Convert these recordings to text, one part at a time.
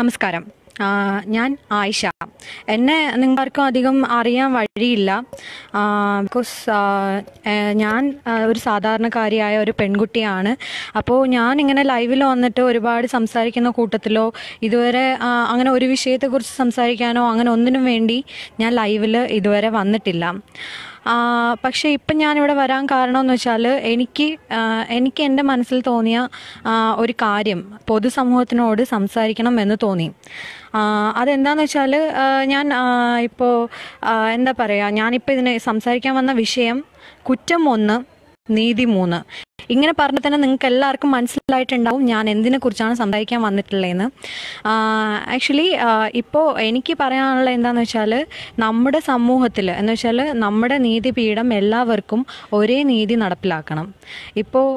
നമസ്കാരം ഞാൻ ആയിഷ എന്നെ നിങ്ങൾക്കും അധികം അറിയാൻ വഴിയില്ല ബിക്കോസ് ഞാൻ ഒരു സാധാരണക്കാരിയായ ഒരു പെൺകുട്ടിയാണ് അപ്പോൾ ഞാൻ ഇങ്ങനെ ലൈവിൽ വന്നിട്ട് ഒരുപാട് സംസാരിക്കുന്ന കൂട്ടത്തിലോ ഇതുവരെ അങ്ങനെ ഒരു വിഷയത്തെക്കുറിച്ച് സംസാരിക്കാനോ അങ്ങനെ ഒന്നിനും വേണ്ടി ഞാൻ ലൈവിൽ ഇതുവരെ വന്നിട്ടില്ല പക്ഷേ ഇപ്പം ഞാനിവിടെ വരാൻ കാരണമെന്ന് വെച്ചാൽ എനിക്ക് എനിക്ക് എൻ്റെ മനസ്സിൽ തോന്നിയ ഒരു കാര്യം പൊതുസമൂഹത്തിനോട് സംസാരിക്കണം എന്ന് തോന്നി അതെന്താന്ന് വെച്ചാൽ ഞാൻ ഇപ്പോൾ എന്താ പറയുക ഞാനിപ്പോൾ ഇതിനെ സംസാരിക്കാൻ വന്ന വിഷയം കുറ്റം ഒന്ന് നീതി മൂന്ന് ഇങ്ങനെ പറഞ്ഞ തന്നെ നിങ്ങൾക്ക് എല്ലാവർക്കും മനസ്സിലായിട്ടുണ്ടാവും ഞാൻ എന്തിനെ കുറിച്ചാണ് സംസാരിക്കാൻ വന്നിട്ടുള്ളതെന്ന് ആക്ച്വലി ഇപ്പോൾ എനിക്ക് പറയാനുള്ള എന്താണെന്ന് വെച്ചാൽ നമ്മുടെ സമൂഹത്തിൽ എന്ന് വെച്ചാൽ നമ്മുടെ നീതിപീഠം എല്ലാവർക്കും ഒരേ നീതി നടപ്പിലാക്കണം ഇപ്പോൾ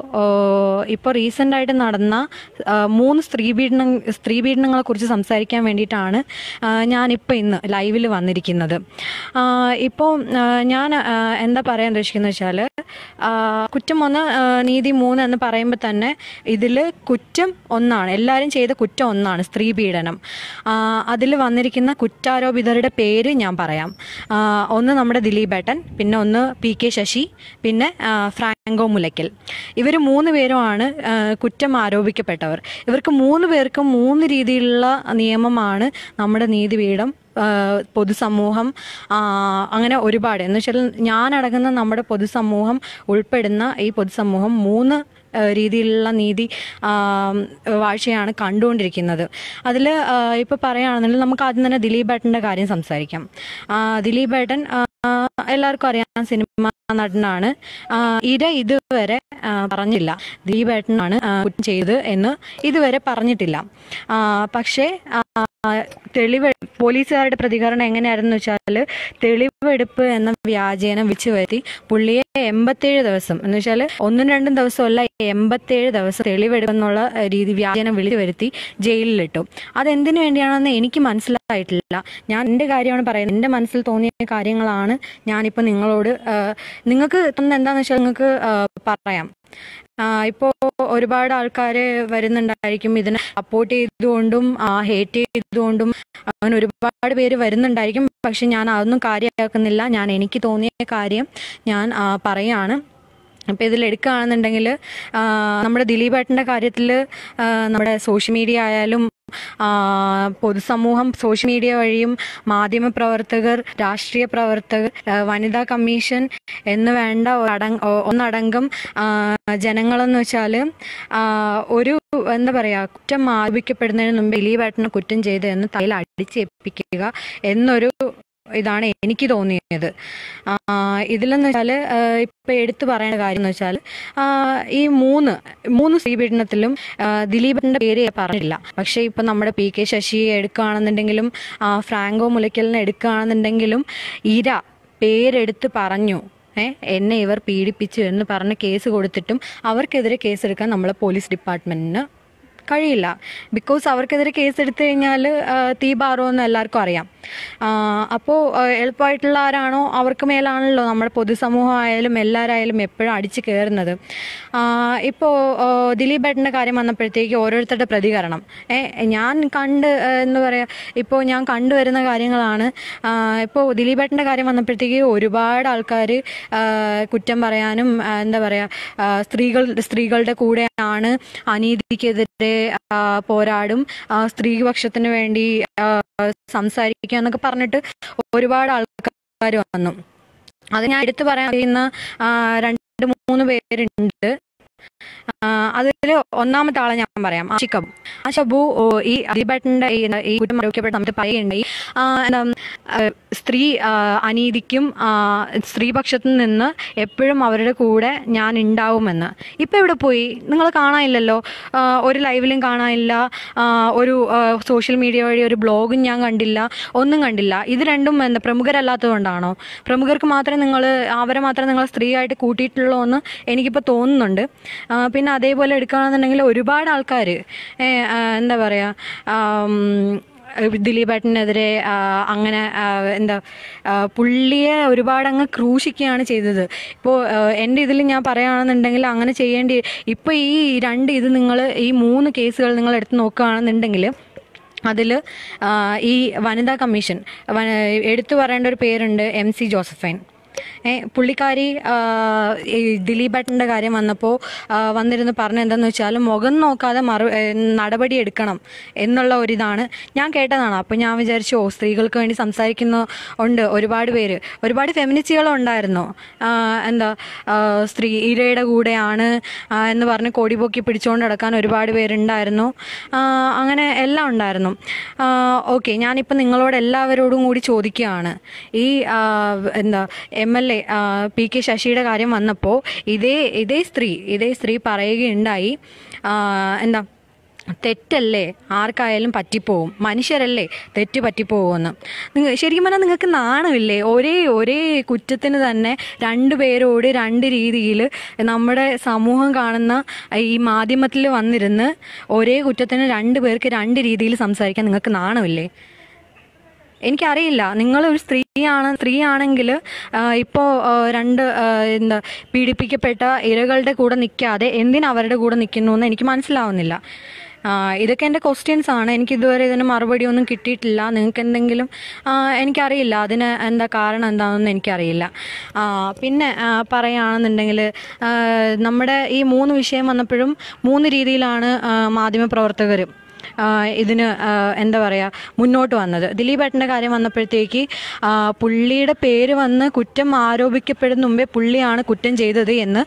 ഇപ്പോൾ റീസെൻ്റായിട്ട് നടന്ന മൂന്ന് സ്ത്രീ സ്ത്രീപീഡന കുറിച്ച് സംസാരിക്കാൻ വേണ്ടിയിട്ടാണ് ഞാനിപ്പോൾ ഇന്ന് ലൈവിൽ വന്നിരിക്കുന്നത് ഇപ്പോൾ ഞാൻ എന്താ പറയാൻ ഉദ്ദേശിക്കുന്നത് വെച്ചാൽ കുറ്റം ഒന്ന് നീതി മൂന്ന് എന്ന് പറയുമ്പോൾ തന്നെ ഇതിൽ കുറ്റം ഒന്നാണ് എല്ലാവരും ചെയ്ത കുറ്റം ഒന്നാണ് സ്ത്രീ പീഡനം അതിൽ വന്നിരിക്കുന്ന കുറ്റാരോപിതരുടെ പേര് ഞാൻ പറയാം ഒന്ന് നമ്മുടെ ദിലീപേട്ടൻ പിന്നെ ഒന്ന് പി കെ ശശി പിന്നെ ഫ്രാങ്ക് സംഘവും മുലയ്ക്കൽ ഇവർ മൂന്ന് പേരുമാണ് കുറ്റം ആരോപിക്കപ്പെട്ടവർ ഇവർക്ക് മൂന്ന് പേർക്കും മൂന്ന് രീതിയിലുള്ള നിയമമാണ് നമ്മുടെ നീതിപീഠം പൊതുസമൂഹം അങ്ങനെ ഒരുപാട് എന്ന് വെച്ചാൽ ഞാനടങ്ങുന്ന നമ്മുടെ പൊതുസമൂഹം ഉൾപ്പെടുന്ന ഈ പൊതുസമൂഹം മൂന്ന് രീതിയിലുള്ള നീതി വാഴ്ചയാണ് കണ്ടുകൊണ്ടിരിക്കുന്നത് അതിൽ ഇപ്പോൾ പറയുകയാണെന്നുണ്ടെങ്കിൽ നമുക്ക് ആദ്യം തന്നെ ദിലീപ് ഭട്ടൻ്റെ കാര്യം സംസാരിക്കാം ദിലീപ് ഭട്ടൻ എല്ലാവർക്കും അറിയാം സിനിമ നടനാണ് ഇര ഇതുവരെ പറഞ്ഞില്ല ദിലീപേട്ടനാണ് കുറ്റം ചെയ്തത് എന്ന് ഇതുവരെ പറഞ്ഞിട്ടില്ല പക്ഷേ തെളിവ് പോലീസുകാരുടെ പ്രതികരണം എങ്ങനെയായിരുന്നു വെച്ചാൽ തെളിവെടുപ്പ് എന്ന വ്യാജേനം വിളിച്ചു വരുത്തി പുള്ളിയെ എൺപത്തേഴ് ദിവസം എന്ന് വെച്ചാൽ ഒന്നും രണ്ടും ദിവസമല്ല എൺപത്തേഴ് ദിവസം തെളിവെടുപ്പ് എന്നുള്ള രീതി വ്യാജേനം വിളിച്ചു വരുത്തി ജയിലിലിട്ടു അതെന്തിനു വേണ്ടിയാണെന്ന് എനിക്ക് മനസ്സിലായിട്ടില്ല ഞാൻ എൻ്റെ കാര്യമാണ് പറയുന്നത് എൻ്റെ മനസ്സിൽ തോന്നിയ കാര്യങ്ങളാണ് ഞാനിപ്പോൾ നിങ്ങളോട് നിങ്ങൾക്ക് തോന്നുന്നത് എന്താണെന്ന് വെച്ചാൽ നിങ്ങൾക്ക് പറയാം ഇപ്പോ ഒരുപാട് ആൾക്കാര് വരുന്നുണ്ടായിരിക്കും ഇതിനെ സപ്പോർട്ട് ചെയ്തുകൊണ്ടും ഹേറ്റ് ചെയ്തുകൊണ്ടും അങ്ങനെ ഒരുപാട് പേര് വരുന്നുണ്ടായിരിക്കും പക്ഷെ ഞാൻ അതൊന്നും കാര്യമാക്കുന്നില്ല ഞാൻ എനിക്ക് തോന്നിയ കാര്യം ഞാൻ പറയാണ് അപ്പോൾ ഇതിലെടുക്കുകയാണെന്നുണ്ടെങ്കിൽ നമ്മുടെ ദിലീപേട്ടൻ്റെ കാര്യത്തിൽ നമ്മുടെ സോഷ്യൽ മീഡിയ ആയാലും പൊതുസമൂഹം സോഷ്യൽ മീഡിയ വഴിയും മാധ്യമ പ്രവർത്തകർ രാഷ്ട്രീയ പ്രവർത്തകർ വനിതാ കമ്മീഷൻ എന്ന് വേണ്ട ഒന്നടങ്കം ജനങ്ങളെന്ന് വെച്ചാൽ ഒരു എന്താ പറയുക കുറ്റം ആരോപിക്കപ്പെടുന്നതിന് മുമ്പ് ദിലീപേട്ടനെ കുറ്റം ചെയ്ത് എന്ന് തലയിൽ അടിച്ചേൽപ്പിക്കുക എന്നൊരു ഇതാണ് എനിക്ക് തോന്നിയത് ഇതിലെന്ന് വെച്ചാൽ ഇപ്പം എടുത്തു പറയുന്ന കാര്യം എന്ന് വെച്ചാൽ ഈ മൂന്ന് മൂന്ന് സ്ത്രീപീഡനത്തിലും ദിലീപന്റെ പേര് പറഞ്ഞില്ല പക്ഷേ ഇപ്പം നമ്മുടെ പി കെ ശശിയെ എടുക്കുകയാണെന്നുണ്ടെങ്കിലും ഫ്രാങ്കോ മുലയ്ക്കലിനെ എടുക്കുകയാണെന്നുണ്ടെങ്കിലും ഇര പേരെടുത്ത് പറഞ്ഞു എന്നെ ഇവർ പീഡിപ്പിച്ചു എന്ന് പറഞ്ഞ് കേസ് കൊടുത്തിട്ടും അവർക്കെതിരെ കേസെടുക്കാൻ നമ്മളെ പോലീസ് ഡിപ്പാർട്ട്മെന്റിന് കഴിയില്ല ബിക്കോസ് അവർക്കെതിരെ കേസ് എടുത്തു കഴിഞ്ഞാൽ തീ പാറുമെന്ന് എല്ലാവർക്കും അറിയാം അപ്പോൾ എളുപ്പമായിട്ടുള്ള ആരാണോ അവർക്ക് മേലാണല്ലോ നമ്മുടെ പൊതുസമൂഹം ആയാലും എല്ലാവരായാലും എപ്പോഴും അടിച്ചു കയറുന്നത് ഇപ്പോൾ ദിലീപ് ഏട്ടൻ്റെ കാര്യം വന്നപ്പോഴത്തേക്ക് ഓരോരുത്തരുടെ പ്രതികരണം ഞാൻ കണ്ട് എന്ന് പറയുക ഇപ്പോൾ ഞാൻ കണ്ടുവരുന്ന കാര്യങ്ങളാണ് ഇപ്പോൾ ദിലീപ് ഏട്ടൻ്റെ കാര്യം വന്നപ്പോഴത്തേക്ക് ഒരുപാട് ആൾക്കാർ കുറ്റം പറയാനും എന്താ പറയുക സ്ത്രീകൾ സ്ത്രീകളുടെ കൂടെയാണ് അനീതിക്കെതിരെ പോരാടും സ്ത്രീപക്ഷത്തിന് വേണ്ടി സംസാരിക്കുക എന്നൊക്കെ പറഞ്ഞിട്ട് ഒരുപാട് ആൾക്കാർ വന്നു അത് ഞാൻ എടുത്തു പറയാൻ കഴിയുന്ന രണ്ട് മൂന്ന് പേരുണ്ട് അതിൽ അതിന് ഒന്നാമത്തെ ആളെ ഞാൻ പറയാം ആശിക്കബു ആഷിക്കബു ഈ അലിബേട്ടൻ്റെ ഈ കുറ്റം ആരോഗ്യപ്പെട്ട നമുക്ക് പറയുകയുണ്ടായി സ്ത്രീ അനീതിക്കും സ്ത്രീപക്ഷത്തു നിന്ന് എപ്പോഴും അവരുടെ കൂടെ ഞാൻ ഉണ്ടാവുമെന്ന് ഇപ്പം എവിടെ പോയി നിങ്ങൾ കാണാനില്ലല്ലോ ഒരു ലൈവിലും കാണാനില്ല ഒരു സോഷ്യൽ മീഡിയ വഴി ഒരു ബ്ലോഗും ഞാൻ കണ്ടില്ല ഒന്നും കണ്ടില്ല ഇത് രണ്ടും എന്താ പ്രമുഖരല്ലാത്തതുകൊണ്ടാണോ പ്രമുഖർക്ക് മാത്രം നിങ്ങൾ അവരെ മാത്രം നിങ്ങൾ സ്ത്രീയായിട്ട് കൂട്ടിയിട്ടുള്ളൂ എന്ന് എനിക്കിപ്പോൾ തോന്നുന്നുണ്ട് പിന്നെ അതേപോലെ എടുക്കാൻ എടുക്കുകയാണെന്നുണ്ടെങ്കിൽ ഒരുപാട് ആൾക്കാർ എന്താ പറയുക ദിലീപേട്ടനെതിരെ അങ്ങനെ എന്താ പുള്ളിയെ ഒരുപാട് അങ്ങ് ക്രൂശിക്കുകയാണ് ചെയ്തത് ഇപ്പോൾ എൻ്റെ ഇതിൽ ഞാൻ പറയുകയാണെന്നുണ്ടെങ്കിൽ അങ്ങനെ ചെയ്യേണ്ടി ഇപ്പോൾ ഈ രണ്ട് ഇത് നിങ്ങൾ ഈ മൂന്ന് കേസുകൾ നിങ്ങൾ എടുത്ത് നോക്കുകയാണെന്നുണ്ടെങ്കിൽ അതിൽ ഈ വനിതാ കമ്മീഷൻ എടുത്തു പറയേണ്ട ഒരു പേരുണ്ട് എം സി ജോസഫൈൻ പുള്ളിക്കാരി ദിലീപേട്ടൻ്റെ കാര്യം വന്നപ്പോൾ വന്നിരുന്ന് പറഞ്ഞ എന്താണെന്ന് വെച്ചാൽ മുഖം നോക്കാതെ മറു നടപടി എടുക്കണം എന്നുള്ള ഒരിതാണ് ഞാൻ കേട്ടതാണ് അപ്പോൾ ഞാൻ വിചാരിച്ചു ഓ സ്ത്രീകൾക്ക് വേണ്ടി സംസാരിക്കുന്ന ഉണ്ട് ഒരുപാട് പേര് ഒരുപാട് ഫെമിനിസ്റ്റുകളുണ്ടായിരുന്നു എന്താ സ്ത്രീ ഇരയുടെ കൂടെയാണ് എന്ന് പറഞ്ഞ് കൊടിപൊക്കി പിടിച്ചുകൊണ്ട് നടക്കാൻ ഒരുപാട് പേരുണ്ടായിരുന്നു അങ്ങനെ എല്ലാം ഉണ്ടായിരുന്നു ഓക്കെ ഞാനിപ്പോൾ നിങ്ങളോട് എല്ലാവരോടും കൂടി ചോദിക്കുകയാണ് ഈ എന്താ M L A P K ശശിയുടെ കാര്യം വന്നപ്പോൾ ഇതേ ഇതേ സ്ത്രീ ഇതേ സ്ത്രീ പറയുകയുണ്ടായി എന്താ തെറ്റല്ലേ ആർക്കായാലും പറ്റിപ്പോവും മനുഷ്യരല്ലേ തെറ്റ് പറ്റിപ്പോവുമെന്ന് നിങ്ങൾ ശരിക്കും പറഞ്ഞാൽ നിങ്ങൾക്ക് നാണമില്ലേ ഒരേ ഒരേ കുറ്റത്തിന് തന്നെ രണ്ട് പേരോട് രണ്ട് രീതിയിൽ നമ്മുടെ സമൂഹം കാണുന്ന ഈ മാധ്യമത്തിൽ വന്നിരുന്ന് ഒരേ കുറ്റത്തിന് രണ്ട് പേർക്ക് രണ്ട് രീതിയിൽ സംസാരിക്കാൻ നിങ്ങൾക്ക് നാണമില്ലേ എനിക്കറിയില്ല ഒരു സ്ത്രീയാണ് സ്ത്രീയാണെങ്കിൽ ഇപ്പോൾ രണ്ട് എന്താ പീഡിപ്പിക്കപ്പെട്ട ഇരകളുടെ കൂടെ നിൽക്കാതെ എന്തിനാ അവരുടെ കൂടെ നിൽക്കുന്നു എന്ന് എനിക്ക് മനസ്സിലാവുന്നില്ല ഇതൊക്കെ എൻ്റെ ക്വസ്റ്റ്യൻസ് ആണ് എനിക്ക് ഇതുവരെ ഇതിന് മറുപടി ഒന്നും കിട്ടിയിട്ടില്ല നിങ്ങൾക്ക് എന്തെങ്കിലും എനിക്കറിയില്ല അതിന് എന്താ കാരണം എന്താണെന്ന് എനിക്കറിയില്ല പിന്നെ പറയുകയാണെന്നുണ്ടെങ്കിൽ നമ്മുടെ ഈ മൂന്ന് വിഷയം വന്നപ്പോഴും മൂന്ന് രീതിയിലാണ് മാധ്യമപ്രവർത്തകരും ഇതിന് എന്താ പറയുക മുന്നോട്ട് വന്നത് ദിലീപേട്ടൻ്റെ കാര്യം വന്നപ്പോഴത്തേക്ക് പുള്ളിയുടെ പേര് വന്ന് കുറ്റം ആരോപിക്കപ്പെടുന്ന മുമ്പേ പുള്ളിയാണ് കുറ്റം ചെയ്തത് എന്ന്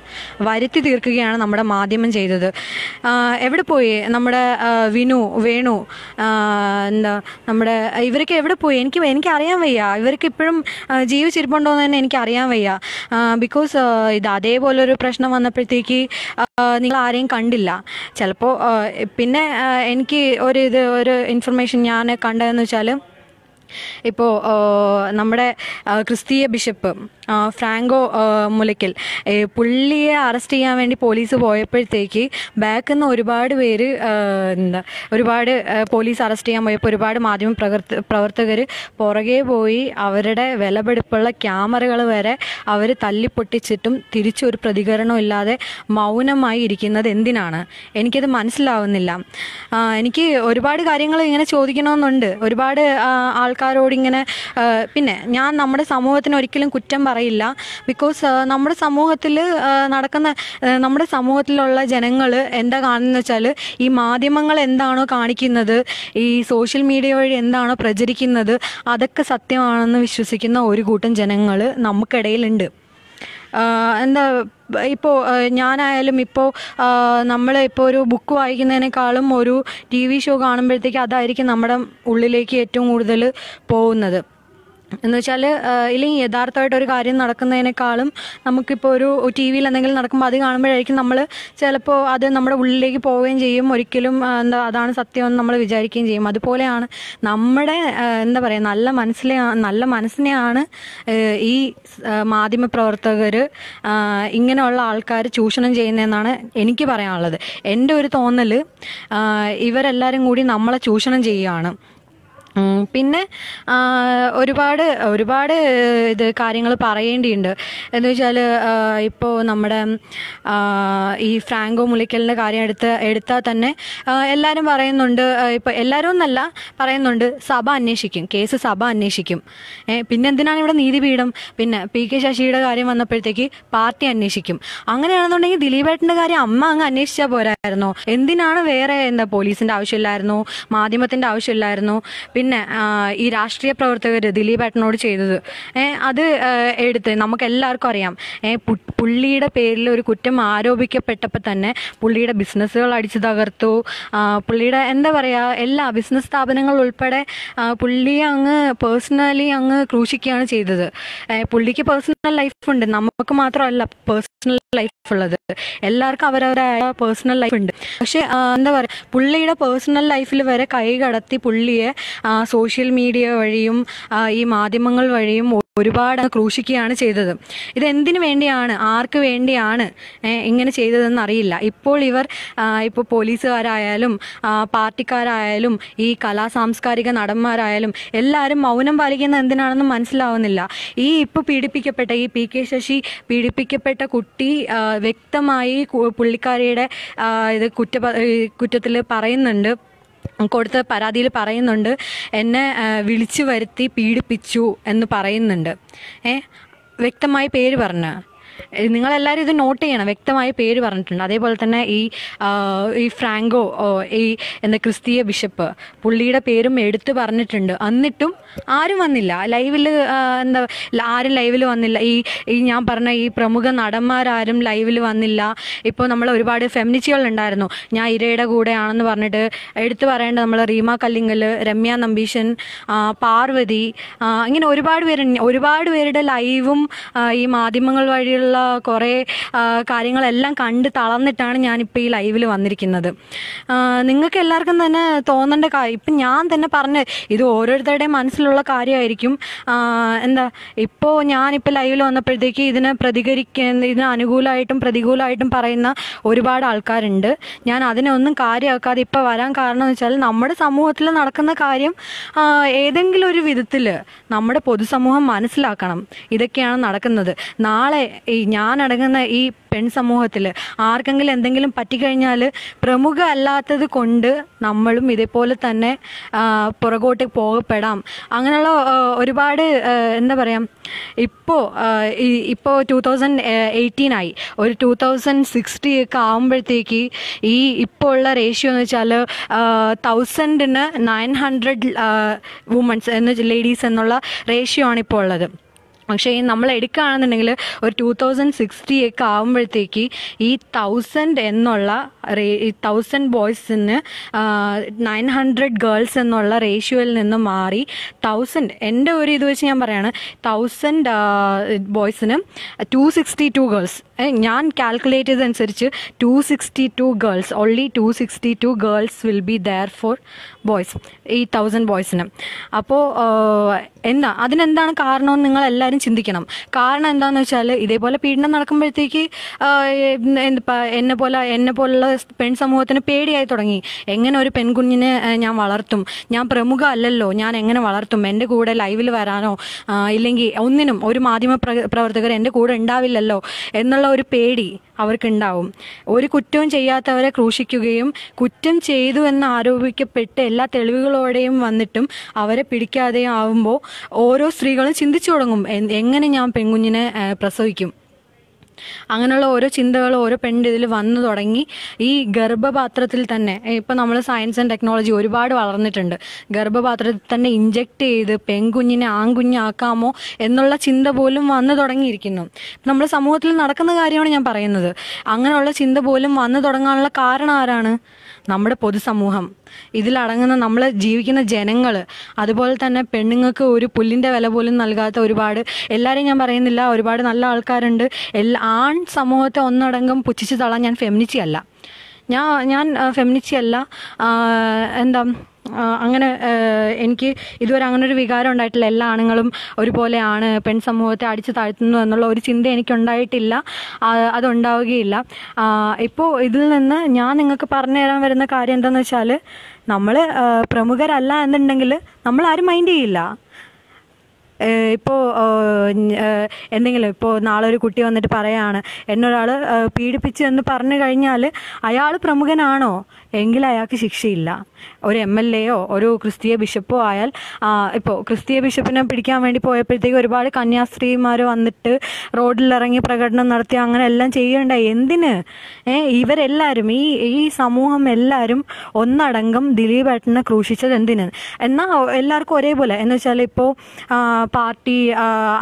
വരുത്തി തീർക്കുകയാണ് നമ്മുടെ മാധ്യമം ചെയ്തത് എവിടെ പോയി നമ്മുടെ വിനു വേണു എന്താ നമ്മുടെ ഇവരൊക്കെ എവിടെ പോയി എനിക്ക് എനിക്ക് അറിയാൻ വയ്യ ഇവർക്ക് ഇപ്പോഴും ജീവിച്ചിരിപ്പുണ്ടോ എന്ന് തന്നെ എനിക്ക് അറിയാൻ വയ്യ ബിക്കോസ് ഇത് അതേപോലൊരു പ്രശ്നം വന്നപ്പോഴത്തേക്ക് നിങ്ങൾ ആരെയും കണ്ടില്ല ചിലപ്പോൾ പിന്നെ എനിക്ക് ഒരു ഇത് ഒരു ഇൻഫർമേഷൻ ഞാൻ കണ്ടതെന്ന് വെച്ചാൽ ഇപ്പോൾ നമ്മുടെ ക്രിസ്തീയ ബിഷപ്പ് ഫ്രാങ്കോ മുലയ്ക്കൽ പുള്ളിയെ അറസ്റ്റ് ചെയ്യാൻ വേണ്ടി പോലീസ് പോയപ്പോഴത്തേക്ക് ബാക്കിൽ നിന്ന് ഒരുപാട് പേര് എന്താ ഒരുപാട് പോലീസ് അറസ്റ്റ് ചെയ്യാൻ പോയപ്പോൾ ഒരുപാട് മാധ്യമ പ്രവർത്തകർ പുറകെ പോയി അവരുടെ വിലപിടിപ്പുള്ള ക്യാമറകൾ വരെ അവർ തല്ലിപ്പൊട്ടിച്ചിട്ടും തിരിച്ചൊരു പ്രതികരണം ഇല്ലാതെ മൗനമായി ഇരിക്കുന്നത് എന്തിനാണ് എനിക്കത് മനസ്സിലാവുന്നില്ല എനിക്ക് ഒരുപാട് കാര്യങ്ങൾ ഇങ്ങനെ ചോദിക്കണമെന്നുണ്ട് ഒരുപാട് ആൾക്കാരോട് ഇങ്ങനെ പിന്നെ ഞാൻ നമ്മുടെ സമൂഹത്തിന് ഒരിക്കലും കുറ്റം പറയില്ല ബിക്കോസ് നമ്മുടെ സമൂഹത്തിൽ നടക്കുന്ന നമ്മുടെ സമൂഹത്തിലുള്ള ജനങ്ങൾ എന്താ കാണുന്നത് വെച്ചാൽ ഈ മാധ്യമങ്ങൾ എന്താണോ കാണിക്കുന്നത് ഈ സോഷ്യൽ മീഡിയ വഴി എന്താണോ പ്രചരിക്കുന്നത് അതൊക്കെ സത്യമാണെന്ന് വിശ്വസിക്കുന്ന ഒരു കൂട്ടം ജനങ്ങൾ നമുക്കിടയിലുണ്ട് എന്താ ഇപ്പോൾ ഞാനായാലും ഇപ്പോൾ നമ്മൾ ഇപ്പോൾ ഒരു ബുക്ക് വായിക്കുന്നതിനേക്കാളും ഒരു ടി വി ഷോ കാണുമ്പോഴത്തേക്ക് അതായിരിക്കും നമ്മുടെ ഉള്ളിലേക്ക് ഏറ്റവും കൂടുതൽ പോകുന്നത് എന്ന് വെച്ചാൽ ഇല്ലെങ്കിൽ യഥാർത്ഥമായിട്ട് ഒരു കാര്യം നടക്കുന്നതിനേക്കാളും നമുക്കിപ്പോൾ ഒരു ടി വിയിൽ എന്തെങ്കിലും നടക്കുമ്പോൾ അത് കാണുമ്പോഴായിരിക്കും നമ്മൾ ചിലപ്പോൾ അത് നമ്മുടെ ഉള്ളിലേക്ക് പോവുകയും ചെയ്യും ഒരിക്കലും എന്താ അതാണ് സത്യമെന്ന് നമ്മൾ വിചാരിക്കുകയും ചെയ്യും അതുപോലെയാണ് നമ്മുടെ എന്താ പറയുക നല്ല മനസ്സിലെ നല്ല മനസ്സിനെയാണ് ഈ മാധ്യമ പ്രവർത്തകർ ഇങ്ങനെയുള്ള ആൾക്കാർ ചൂഷണം ചെയ്യുന്നതെന്നാണ് എനിക്ക് പറയാനുള്ളത് എൻ്റെ ഒരു തോന്നൽ ഇവരെല്ലാവരും കൂടി നമ്മളെ ചൂഷണം ചെയ്യുകയാണ് പിന്നെ ഒരുപാട് ഒരുപാട് ഇത് കാര്യങ്ങൾ പറയേണ്ടിയുണ്ട് എന്ന് വെച്ചാൽ ഇപ്പോൾ നമ്മുടെ ഈ ഫ്രാങ്കോ മുളിക്കലിൻ്റെ കാര്യം എടുത്ത് എടുത്താൽ തന്നെ എല്ലാവരും പറയുന്നുണ്ട് ഇപ്പോൾ എല്ലാവരും എന്നല്ല പറയുന്നുണ്ട് സഭ അന്വേഷിക്കും കേസ് സഭ അന്വേഷിക്കും പിന്നെ എന്തിനാണ് ഇവിടെ നീതിപീഠം പിന്നെ പി കെ ശശിയുടെ കാര്യം വന്നപ്പോഴത്തേക്ക് പാർട്ടി അന്വേഷിക്കും അങ്ങനെയാണെന്നുണ്ടെങ്കിൽ ദിലീപേട്ടൻ്റെ കാര്യം അമ്മ അങ്ങ് അന്വേഷിച്ചാൽ പോരായിരുന്നോ എന്തിനാണ് വേറെ എന്താ പോലീസിൻ്റെ ആവശ്യമില്ലായിരുന്നു മാധ്യമത്തിൻ്റെ ആവശ്യമില്ലായിരുന്നു പിന്നെ ഈ രാഷ്ട്രീയ പ്രവർത്തകർ ദിലീപേട്ടനോട് ചെയ്തത് അത് എടുത്ത് നമുക്ക് എല്ലാവർക്കും അറിയാം പുള്ളിയുടെ പേരിൽ ഒരു കുറ്റം ആരോപിക്കപ്പെട്ടപ്പോൾ തന്നെ പുള്ളിയുടെ ബിസിനസ്സുകൾ അടിച്ചു തകർത്തു പുള്ളിയുടെ എന്താ പറയുക എല്ലാ ബിസിനസ് സ്ഥാപനങ്ങൾ ഉൾപ്പെടെ പുള്ളിയെ അങ്ങ് പേഴ്സണലി അങ്ങ് ക്രൂശിക്കുകയാണ് ചെയ്തത് പുള്ളിക്ക് പേഴ്സണൽ ലൈഫ് ഉണ്ട് നമുക്ക് മാത്രമല്ല പേഴ്സണൽ ലൈഫ് ഉള്ളത് എല്ലാവർക്കും അവരവരായ പേഴ്സണൽ ലൈഫ് ഉണ്ട് പക്ഷേ എന്താ പറയുക പുള്ളിയുടെ പേഴ്സണൽ ലൈഫിൽ വരെ കൈ കടത്തി പുള്ളിയെ സോഷ്യൽ മീഡിയ വഴിയും ഈ മാധ്യമങ്ങൾ വഴിയും ഒരുപാട് ക്രൂശിക്കുകയാണ് ചെയ്തത് ഇതെന്തിനു വേണ്ടിയാണ് ആർക്ക് വേണ്ടിയാണ് ഇങ്ങനെ ചെയ്തതെന്ന് അറിയില്ല ഇപ്പോൾ ഇവർ ഇപ്പോൾ പോലീസുകാരായാലും പാർട്ടിക്കാരായാലും ഈ കലാ സാംസ്കാരിക നടന്മാരായാലും എല്ലാവരും മൗനം പാലിക്കുന്ന എന്തിനാണെന്ന് മനസ്സിലാവുന്നില്ല ഈ ഇപ്പോൾ പീഡിപ്പിക്കപ്പെട്ട ഈ പി കെ ശശി പീഡിപ്പിക്കപ്പെട്ട കുട്ടി വ്യക്തമായി പുള്ളിക്കാരിയുടെ ഇത് കുറ്റ കുറ്റത്തിൽ പറയുന്നുണ്ട് കൊടുത്ത പരാതിയിൽ പറയുന്നുണ്ട് എന്നെ വിളിച്ചു വരുത്തി പീഡിപ്പിച്ചു എന്ന് പറയുന്നുണ്ട് ഏ വ്യക്തമായി പേര് പറഞ്ഞ നിങ്ങളെല്ലാവരും ഇത് നോട്ട് ചെയ്യണം വ്യക്തമായി പേര് പറഞ്ഞിട്ടുണ്ട് അതേപോലെ തന്നെ ഈ ഈ ഫ്രാങ്കോ ഈ എന്താ ക്രിസ്തീയ ബിഷപ്പ് പുള്ളിയുടെ പേരും എടുത്തു പറഞ്ഞിട്ടുണ്ട് എന്നിട്ടും ആരും വന്നില്ല ലൈവിൽ എന്താ ആരും ലൈവിൽ വന്നില്ല ഈ ഈ ഞാൻ പറഞ്ഞ ഈ പ്രമുഖ നടന്മാരാരും ലൈവിൽ വന്നില്ല ഇപ്പോൾ നമ്മൾ ഒരുപാട് ഫെമിനിസ്റ്റുകൾ ഉണ്ടായിരുന്നു ഞാൻ ഇരയുടെ കൂടെയാണെന്ന് പറഞ്ഞിട്ട് എടുത്തു പറയേണ്ട നമ്മൾ റീമ കല്ലിങ്കൽ രമ്യ നമ്പീശൻ പാർവതി ഇങ്ങനെ ഒരുപാട് പേര് ഒരുപാട് പേരുടെ ലൈവും ഈ മാധ്യമങ്ങൾ വഴിയുള്ള ഇതുപോലെയുള്ള കുറേ കാര്യങ്ങളെല്ലാം കണ്ട് തളർന്നിട്ടാണ് ഞാനിപ്പോൾ ഈ ലൈവിൽ വന്നിരിക്കുന്നത് നിങ്ങൾക്ക് എല്ലാവർക്കും തന്നെ തോന്നേണ്ട കാര്യം ഇപ്പം ഞാൻ തന്നെ പറഞ്ഞ് ഇത് ഓരോരുത്തരുടെയും മനസ്സിലുള്ള കാര്യമായിരിക്കും എന്താ ഇപ്പോൾ ഞാനിപ്പോൾ ലൈവിൽ വന്നപ്പോഴത്തേക്ക് ഇതിനെ പ്രതികരിക്കുന്ന ഇതിന് അനുകൂലമായിട്ടും പ്രതികൂലമായിട്ടും പറയുന്ന ഒരുപാട് ആൾക്കാരുണ്ട് ഞാൻ അതിനെ ഒന്നും കാര്യമാക്കാതെ ഇപ്പോൾ വരാൻ കാരണം എന്ന് വെച്ചാൽ നമ്മുടെ സമൂഹത്തിൽ നടക്കുന്ന കാര്യം ഏതെങ്കിലും ഒരു വിധത്തിൽ നമ്മുടെ പൊതുസമൂഹം മനസ്സിലാക്കണം ഇതൊക്കെയാണ് നടക്കുന്നത് നാളെ ഈ ഞാനടങ്ങുന്ന ഈ പെൺ സമൂഹത്തിൽ ആർക്കെങ്കിലും എന്തെങ്കിലും പറ്റിക്കഴിഞ്ഞാൽ പ്രമുഖ അല്ലാത്തത് കൊണ്ട് നമ്മളും ഇതേപോലെ തന്നെ പുറകോട്ട് പോകപ്പെടാം അങ്ങനെയുള്ള ഒരുപാട് എന്താ പറയുക ഇപ്പോൾ ഇപ്പോൾ ടു തൗസൻഡ് എയ്റ്റീനായി ഒരു ടു തൗസൻഡ് സിക്സ്റ്റി ഒക്കെ ആകുമ്പോഴത്തേക്ക് ഈ ഇപ്പോൾ ഉള്ള റേഷ്യോ എന്ന് വെച്ചാൽ തൗസൻഡിന് നയൻ ഹൺഡ്രഡ് വുമൺസ് എന്ന് ലേഡീസ് എന്നുള്ള റേഷ്യോ ആണ് ഇപ്പോൾ ഉള്ളത് പക്ഷേ ഈ നമ്മൾ എടുക്കുകയാണെന്നുണ്ടെങ്കിൽ ഒരു ടു തൗസൻഡ് സിക്സ്റ്റി ഒക്കെ ആകുമ്പോഴത്തേക്ക് ഈ തൗസൻഡ് എന്നുള്ള റേ ഈ തൗസൻഡ് ബോയ്സിന് നയൻ ഹൺഡ്രഡ് ഗേൾസ് എന്നുള്ള റേഷ്യോയിൽ നിന്ന് മാറി തൗസൻഡ് എൻ്റെ ഒരു ഇത് വെച്ച് ഞാൻ പറയുകയാണ് തൗസൻഡ് ബോയ്സിന് ടു സിക്സ്റ്റി ടു ഗേൾസ് ഞാൻ കാൽക്കുലേറ്റ് ചെയ്തതനുസരിച്ച് two sixty two girls only two sixty two girls will be there for boys ഈ തൗസൻഡ് ബോയ്സിന് അപ്പോൾ എന്താ അതിനെന്താണ് കാരണമെന്ന് നിങ്ങൾ എല്ലാവരും ചിന്തിക്കണം കാരണം എന്താണെന്ന് വെച്ചാൽ ഇതേപോലെ പീഡനം നടക്കുമ്പോഴത്തേക്ക് എന്താ എന്നെ പോലെ എന്നെ പോലുള്ള പെൺ സമൂഹത്തിന് പേടിയായി തുടങ്ങി എങ്ങനെ ഒരു പെൺകുഞ്ഞിനെ ഞാൻ വളർത്തും ഞാൻ പ്രമുഖ അല്ലല്ലോ ഞാൻ എങ്ങനെ വളർത്തും എൻ്റെ കൂടെ ലൈവിൽ വരാനോ ഇല്ലെങ്കിൽ ഒന്നിനും ഒരു മാധ്യമ പ്രവർത്തകർ എൻ്റെ കൂടെ ഉണ്ടാവില്ലല്ലോ എന്നുള്ള ഒരു പേടി അവർക്കുണ്ടാവും ഒരു കുറ്റവും ചെയ്യാത്തവരെ ക്രൂശിക്കുകയും കുറ്റം ചെയ്തു എന്ന് ആരോപിക്കപ്പെട്ട് എല്ലാ തെളിവുകളോടെയും വന്നിട്ടും അവരെ പിടിക്കാതെ ആവുമ്പോൾ ഓരോ സ്ത്രീകളും ചിന്തിച്ചു തുടങ്ങും എങ്ങനെ ഞാൻ പെൺകുഞ്ഞിനെ പ്രസവിക്കും അങ്ങനെയുള്ള ഓരോ ചിന്തകളും ഓരോ പെണ്ണിൻ്റെ ഇതിൽ വന്നു തുടങ്ങി ഈ ഗർഭപാത്രത്തിൽ തന്നെ ഇപ്പം നമ്മൾ സയൻസ് ആൻഡ് ടെക്നോളജി ഒരുപാട് വളർന്നിട്ടുണ്ട് ഗർഭപാത്രത്തിൽ തന്നെ ഇഞ്ചെക്ട് ചെയ്ത് പെൺകുഞ്ഞിനെ ആൺകുഞ്ഞാക്കാമോ എന്നുള്ള ചിന്ത പോലും വന്നു തുടങ്ങിയിരിക്കുന്നു നമ്മുടെ സമൂഹത്തിൽ നടക്കുന്ന കാര്യമാണ് ഞാൻ പറയുന്നത് അങ്ങനെയുള്ള ചിന്ത പോലും വന്നു തുടങ്ങാനുള്ള കാരണം ആരാണ് നമ്മുടെ പൊതുസമൂഹം ഇതിലടങ്ങുന്ന നമ്മൾ ജീവിക്കുന്ന ജനങ്ങൾ അതുപോലെ തന്നെ പെണ്ണുങ്ങൾക്ക് ഒരു പുല്ലിൻ്റെ വില പോലും നൽകാത്ത ഒരുപാട് എല്ലാവരെയും ഞാൻ പറയുന്നില്ല ഒരുപാട് നല്ല ആൾക്കാരുണ്ട് എല്ലാ ആൺ സമൂഹത്തെ ഒന്നടങ്കം പുച്ഛിച്ച് തള്ളാൻ ഞാൻ ഫെമിനിച്ചിയല്ല അല്ല ഞാൻ ഞാൻ ഫെമിനിച്ചി അല്ല എന്താ അങ്ങനെ എനിക്ക് ഇതുവരെ അങ്ങനെ ഒരു വികാരം ഉണ്ടായിട്ടില്ല എല്ലാ ആണുങ്ങളും ഒരുപോലെയാണ് പെൺ സമൂഹത്തെ അടിച്ചു താഴ്ത്തുന്നു എന്നുള്ള ഒരു ചിന്ത എനിക്കുണ്ടായിട്ടില്ല അതുണ്ടാവുകയില്ല ഇപ്പോൾ ഇതിൽ നിന്ന് ഞാൻ നിങ്ങൾക്ക് പറഞ്ഞു തരാൻ വരുന്ന കാര്യം എന്താണെന്ന് വെച്ചാൽ നമ്മൾ പ്രമുഖരല്ല എന്നുണ്ടെങ്കിൽ നമ്മൾ ആരും മൈൻഡ് ചെയ്യില്ല ഇപ്പോൾ എന്തെങ്കിലും ഇപ്പോൾ നാളെ ഒരു കുട്ടി വന്നിട്ട് പറയാണ് എന്നൊരാൾ പീഡിപ്പിച്ചു എന്ന് പറഞ്ഞു കഴിഞ്ഞാൽ അയാൾ പ്രമുഖനാണോ എങ്കിൽ അയാൾക്ക് ശിക്ഷയില്ല ഒരു എം എൽ എയോ ഒരു ക്രിസ്തീയ ബിഷപ്പോ ആയാൽ ഇപ്പോൾ ക്രിസ്തീയ ബിഷപ്പിനെ പിടിക്കാൻ വേണ്ടി പോയപ്പോഴത്തേക്ക് ഒരുപാട് കന്യാസ്ത്രീമാർ വന്നിട്ട് റോഡിലിറങ്ങി പ്രകടനം നടത്തി അങ്ങനെ എല്ലാം ചെയ്യേണ്ട എന്തിന് ഇവരെല്ലാവരും ഈ ഈ സമൂഹം എല്ലാവരും ഒന്നടങ്കം ദിലീപ് ഏട്ടനെ ക്രൂശിച്ചത് എന്തിന് എന്നാൽ എല്ലാവർക്കും ഒരേപോലെ എന്ന് വെച്ചാൽ ഇപ്പോൾ പാർട്ടി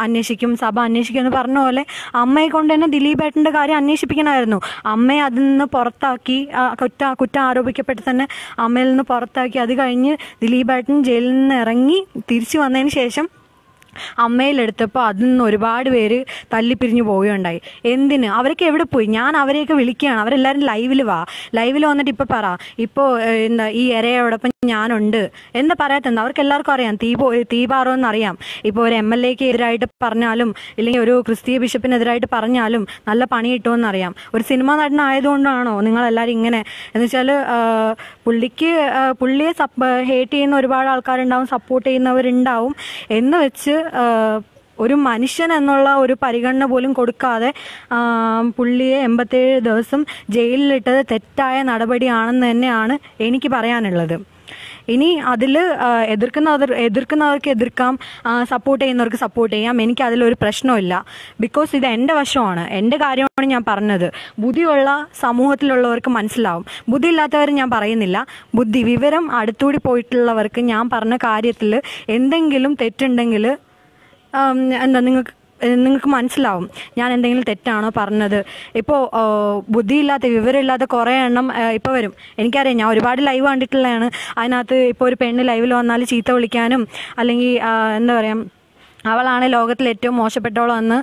അന്വേഷിക്കും സഭ അന്വേഷിക്കും എന്ന് പറഞ്ഞ പോലെ അമ്മയെ കൊണ്ട് തന്നെ ദിലീപേട്ടൻ്റെ കാര്യം അന്വേഷിപ്പിക്കണമായിരുന്നു അമ്മയെ അതിൽ നിന്ന് പുറത്താക്കി കുറ്റ കുറ്റം ആരോപിക്കപ്പെട്ട് തന്നെ അമ്മയിൽ നിന്ന് പുറത്താക്കി അത് കഴിഞ്ഞ് ദിലീപേട്ടൻ ജയിലിൽ നിന്ന് ഇറങ്ങി തിരിച്ചു വന്നതിന് ശേഷം അമ്മയിലെടുത്തപ്പോൾ അതിൽ നിന്ന് ഒരുപാട് പേര് തല്ലിപ്പിരിഞ്ഞു പോവുകയുണ്ടായി എന്തിന് അവരൊക്കെ എവിടെ പോയി ഞാൻ അവരെയൊക്കെ വിളിക്കുകയാണ് അവരെല്ലാവരും ലൈവിൽ വാ ലൈവിൽ വന്നിട്ട് ഇപ്പോൾ പറ ഇപ്പോൾ എന്താ ഈ ഇരയോടൊപ്പം ഞാനുണ്ട് എന്ന് പറയാത്തെന്താ അവർക്ക് എല്ലാവർക്കും അറിയാം തീ പോ തീ പാറോന്ന് അറിയാം ഇപ്പോൾ ഒരു എം എൽ എക്ക് എതിരായിട്ട് പറഞ്ഞാലും ഇല്ലെങ്കിൽ ഒരു ക്രിസ്തീയ ബിഷപ്പിനെതിരായിട്ട് പറഞ്ഞാലും നല്ല പണി കിട്ടുമെന്ന് അറിയാം ഒരു സിനിമ നടനായതുകൊണ്ടാണോ നിങ്ങൾ ഇങ്ങനെ എന്ന് വെച്ചാൽ പുള്ളിക്ക് പുള്ളിയെ സപ്പ് ഹേറ്റ് ചെയ്യുന്ന ഒരുപാട് ആൾക്കാരുണ്ടാവും സപ്പോർട്ട് ചെയ്യുന്നവരുണ്ടാവും എന്ന് വെച്ച് ഒരു മനുഷ്യൻ എന്നുള്ള ഒരു പരിഗണന പോലും കൊടുക്കാതെ പുള്ളിയെ എൺപത്തേഴ് ദിവസം ജയിലിലിട്ടത് തെറ്റായ നടപടിയാണെന്ന് തന്നെയാണ് എനിക്ക് പറയാനുള്ളത് ഇനി അതിൽ എതിർക്കുന്നവർ എതിർക്കുന്നവർക്ക് എതിർക്കാം സപ്പോർട്ട് ചെയ്യുന്നവർക്ക് സപ്പോർട്ട് ചെയ്യാം എനിക്ക് അതിലൊരു പ്രശ്നമില്ല ബിക്കോസ് ഇത് എൻ്റെ വശമാണ് എൻ്റെ കാര്യമാണ് ഞാൻ പറഞ്ഞത് ബുദ്ധിയുള്ള സമൂഹത്തിലുള്ളവർക്ക് മനസ്സിലാവും ബുദ്ധി ഇല്ലാത്തവർ ഞാൻ പറയുന്നില്ല ബുദ്ധി വിവരം അടുത്തൂടി പോയിട്ടുള്ളവർക്ക് ഞാൻ പറഞ്ഞ കാര്യത്തിൽ എന്തെങ്കിലും തെറ്റുണ്ടെങ്കിൽ എന്താ നിങ്ങൾക്ക് നിങ്ങൾക്ക് മനസ്സിലാവും ഞാൻ എന്തെങ്കിലും തെറ്റാണോ പറഞ്ഞത് ഇപ്പോൾ ബുദ്ധിയില്ലാത്ത വിവരമില്ലാത്ത കുറേ എണ്ണം ഇപ്പോൾ വരും എനിക്കറിയാം ഞാൻ ഒരുപാട് ലൈവ് കണ്ടിട്ടുള്ളതാണ് അതിനകത്ത് ഇപ്പോൾ ഒരു പെണ്ണ് ലൈവിൽ വന്നാൽ ചീത്ത വിളിക്കാനും അല്ലെങ്കിൽ എന്താ പറയുക അവളാണ് ലോകത്തിൽ ഏറ്റവും മോശപ്പെട്ടവളെന്ന്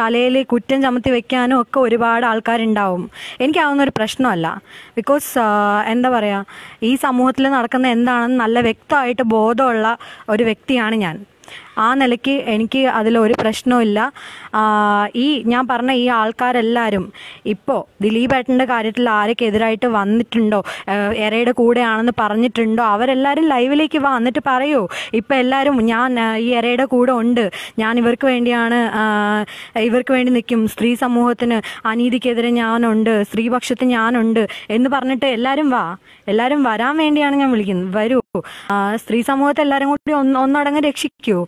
തലയിൽ കുറ്റം ചമത്തി വെക്കാനും ഒക്കെ ഒരുപാട് ആൾക്കാരുണ്ടാവും എനിക്കാവുന്നൊരു പ്രശ്നമല്ല ബിക്കോസ് എന്താ പറയുക ഈ സമൂഹത്തിൽ നടക്കുന്ന എന്താണെന്ന് നല്ല വ്യക്തമായിട്ട് ബോധമുള്ള ഒരു വ്യക്തിയാണ് ഞാൻ ആ നിലയ്ക്ക് എനിക്ക് അതിലൊരു പ്രശ്നവും ഈ ഞാൻ പറഞ്ഞ ഈ ആൾക്കാരെല്ലാവരും ഇപ്പോൾ ദിലീപ് ഏട്ടൻ്റെ കാര്യത്തിൽ ആരൊക്കെ എതിരായിട്ട് വന്നിട്ടുണ്ടോ എരയുടെ കൂടെയാണെന്ന് പറഞ്ഞിട്ടുണ്ടോ അവരെല്ലാവരും ലൈവിലേക്ക് വന്നിട്ട് പറയൂ ഇപ്പോൾ എല്ലാവരും ഞാൻ ഈ എരയുടെ കൂടെ ഉണ്ട് ഞാൻ ഇവർക്ക് വേണ്ടിയാണ് ഇവർക്ക് വേണ്ടി നിൽക്കും സ്ത്രീ സമൂഹത്തിന് അനീതിക്കെതിരെ ഞാനുണ്ട് സ്ത്രീപക്ഷത്തിന് ഞാനുണ്ട് എന്ന് പറഞ്ഞിട്ട് എല്ലാവരും വാ എല്ലാവരും വരാൻ വേണ്ടിയാണ് ഞാൻ വിളിക്കുന്നത് വരൂ സ്ത്രീ സമൂഹത്തെ എല്ലാവരും കൂടി ഒന്നടങ്ങ് രക്ഷിക്കൂ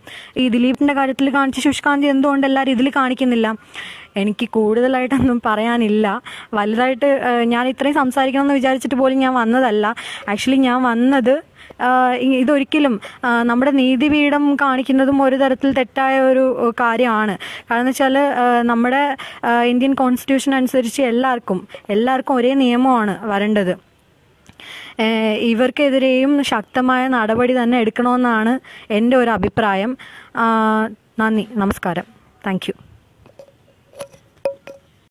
ഈ ദിലീപിൻ്റെ കാര്യത്തിൽ കാണിച്ച ശുഷ്കാന്തി എന്തുകൊണ്ട് എല്ലാവരും ഇതിൽ കാണിക്കുന്നില്ല എനിക്ക് കൂടുതലായിട്ടൊന്നും പറയാനില്ല വലുതായിട്ട് ഞാൻ ഇത്രയും സംസാരിക്കണമെന്ന് വിചാരിച്ചിട്ട് പോലും ഞാൻ വന്നതല്ല ആക്ച്വലി ഞാൻ വന്നത് ഇതൊരിക്കലും നമ്മുടെ നീതിപീഠം കാണിക്കുന്നതും ഒരു തരത്തിൽ തെറ്റായ ഒരു കാര്യമാണ് കാരണം എന്ന് വെച്ചാൽ നമ്മുടെ ഇന്ത്യൻ കോൺസ്റ്റിറ്റ്യൂഷൻ അനുസരിച്ച് എല്ലാവർക്കും എല്ലാവർക്കും ഒരേ നിയമമാണ് വരേണ്ടത് ഇവർക്കെതിരെയും ശക്തമായ നടപടി തന്നെ എടുക്കണമെന്നാണ് എൻ്റെ ഒരു അഭിപ്രായം നന്ദി നമസ്കാരം താങ്ക്